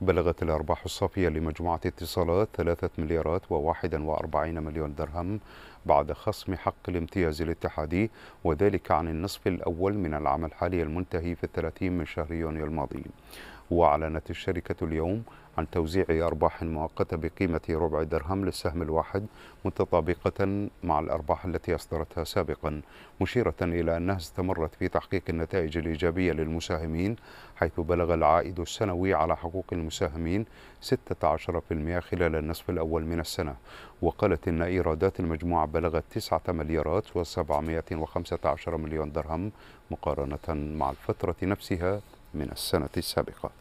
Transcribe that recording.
بلغت الأرباح الصافية لمجموعة اتصالات 3 مليارات و41 مليون درهم بعد خصم حق الامتياز الاتحادي وذلك عن النصف الأول من العام الحالي المنتهي في الثلاثين من شهر يونيو الماضي وأعلنت الشركة اليوم عن توزيع أرباح مؤقتة بقيمة ربع درهم للسهم الواحد متطابقة مع الأرباح التي أصدرتها سابقا مشيرة إلى أنها استمرت في تحقيق النتائج الإيجابية للمساهمين حيث بلغ العائد السنوي على حقوق المساهمين 16% خلال النصف الأول من السنة وقالت إن إيرادات المجموعة بلغت 9 مليارات و715 مليون درهم مقارنة مع الفترة نفسها من السنة السابقة